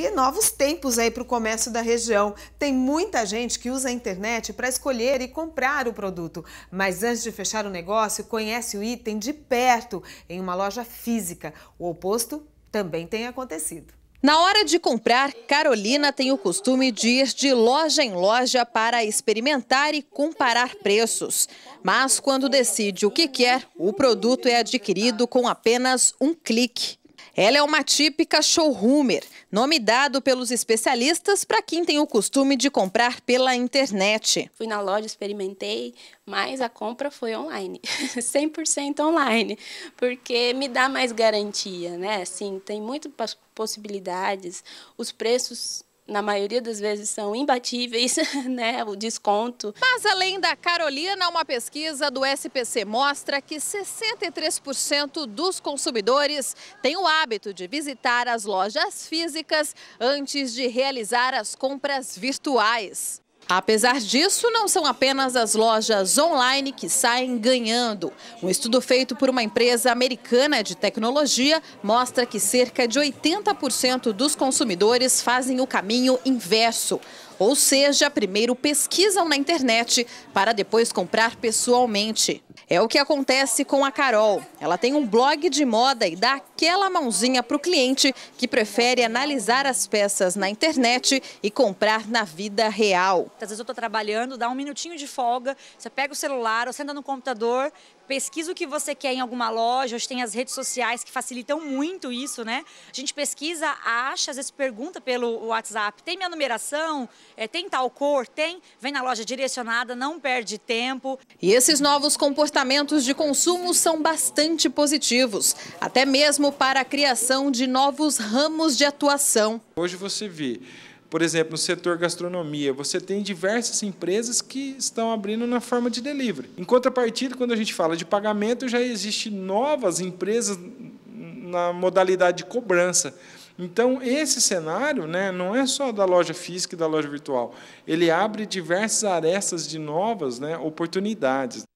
e novos tempos aí para o comércio da região. Tem muita gente que usa a internet para escolher e comprar o produto, mas antes de fechar o negócio, conhece o item de perto em uma loja física. O oposto também tem acontecido. Na hora de comprar, Carolina tem o costume de ir de loja em loja para experimentar e comparar preços. Mas quando decide o que quer, o produto é adquirido com apenas um clique. Ela é uma típica showroomer, nome dado pelos especialistas para quem tem o costume de comprar pela internet. Fui na loja, experimentei, mas a compra foi online, 100% online, porque me dá mais garantia, né? Assim, tem muitas possibilidades, os preços na maioria das vezes são imbatíveis, né, o desconto. Mas além da Carolina, uma pesquisa do SPC mostra que 63% dos consumidores têm o hábito de visitar as lojas físicas antes de realizar as compras virtuais. Apesar disso, não são apenas as lojas online que saem ganhando. Um estudo feito por uma empresa americana de tecnologia mostra que cerca de 80% dos consumidores fazem o caminho inverso. Ou seja, primeiro pesquisam na internet para depois comprar pessoalmente. É o que acontece com a Carol. Ela tem um blog de moda e dá aquela mãozinha para o cliente que prefere analisar as peças na internet e comprar na vida real. Às vezes eu estou trabalhando, dá um minutinho de folga, você pega o celular ou anda no computador, pesquisa o que você quer em alguma loja, hoje tem as redes sociais que facilitam muito isso, né? A gente pesquisa, acha, às vezes pergunta pelo WhatsApp, tem minha numeração? é, tem tal cor? Tem? Vem na loja direcionada, não perde tempo. E esses novos comportamentos de consumo são bastante positivos, até mesmo para a criação de novos ramos de atuação. Hoje você vê por exemplo, no setor gastronomia, você tem diversas empresas que estão abrindo na forma de delivery. Em contrapartida, quando a gente fala de pagamento, já existem novas empresas na modalidade de cobrança. Então, esse cenário né, não é só da loja física e da loja virtual. Ele abre diversas arestas de novas né, oportunidades.